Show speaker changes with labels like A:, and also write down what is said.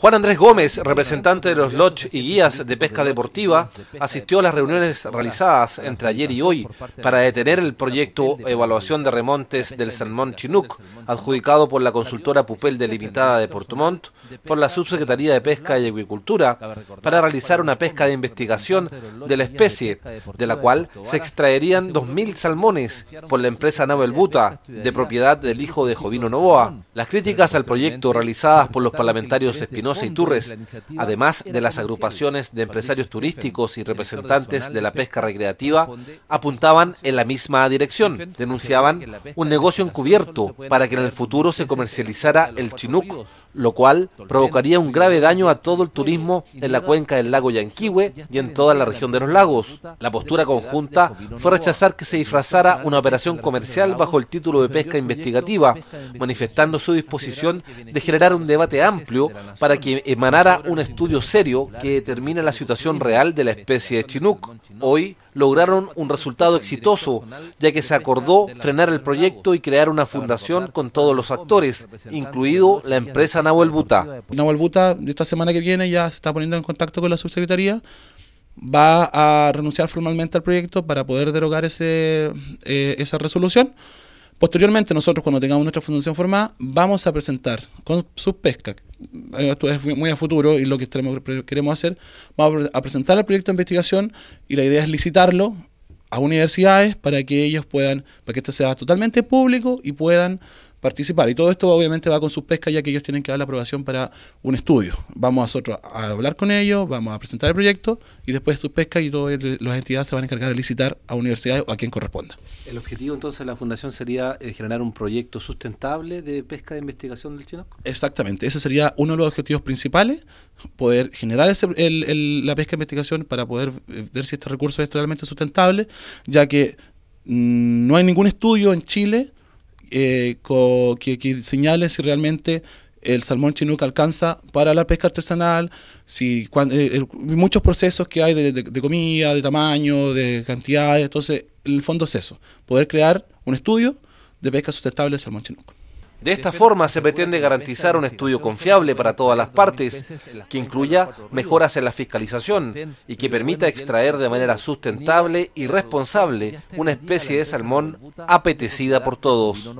A: Juan Andrés Gómez, representante de los lodge y guías de pesca deportiva, asistió a las reuniones realizadas entre ayer y hoy para detener el proyecto Evaluación de Remontes del Salmón Chinook, adjudicado por la consultora Pupel Delimitada de Puerto por la Subsecretaría de Pesca y Agricultura, para realizar una pesca de investigación de la especie, de la cual se extraerían 2.000 salmones por la empresa Naval Buta, de propiedad del hijo de Jovino Novoa. Las críticas al proyecto realizadas por los parlamentarios Espinosa Espinosa además de las agrupaciones de empresarios turísticos y representantes de la pesca recreativa, apuntaban en la misma dirección. Denunciaban un negocio encubierto para que en el futuro se comercializara el chinook, lo cual provocaría un grave daño a todo el turismo en la cuenca del lago Yanquihue y en toda la región de los lagos. La postura conjunta fue rechazar que se disfrazara una operación comercial bajo el título de pesca investigativa, manifestando su disposición de generar un debate amplio para que que emanara un estudio serio que determina la situación real de la especie de Chinook. Hoy lograron un resultado exitoso, ya que se acordó frenar el proyecto y crear una fundación con todos los actores, incluido la empresa Nahuel Buta. Nahuel Buta,
B: esta semana que viene, ya se está poniendo en contacto con la subsecretaría va a renunciar formalmente al proyecto para poder derogar ese, eh, esa resolución. Posteriormente, nosotros cuando tengamos nuestra fundación formada, vamos a presentar con sus pesca eh, esto es muy a futuro y lo que queremos hacer, vamos a presentar el proyecto de investigación y la idea es licitarlo a universidades para que ellos puedan, para que esto sea totalmente público y puedan participar. Y todo esto obviamente va con su pesca ya que ellos tienen que dar la aprobación para un estudio. Vamos a nosotros a hablar con ellos, vamos a presentar el proyecto y después sus pesca y todas las entidades se van a encargar de licitar a universidades o a quien corresponda.
A: El objetivo entonces de la fundación sería eh, generar un proyecto sustentable de pesca de investigación del chino
B: Exactamente, ese sería uno de los objetivos principales, poder generar el, la pesca de investigación para poder eh, ver si este recurso es realmente sustentable, ya que mm, no hay ningún estudio en Chile eh, que, señale si realmente el salmón chinook alcanza para la pesca artesanal, si, cuando, eh, muchos procesos que hay de, comida, de tamaño, de cantidades, entonces el fondo es eso, poder crear un estudio de pesca sustentable del salmón chinook.
A: De esta forma se pretende garantizar un estudio confiable para todas las partes, que incluya mejoras en la fiscalización y que permita extraer de manera sustentable y responsable una especie de salmón apetecida por todos.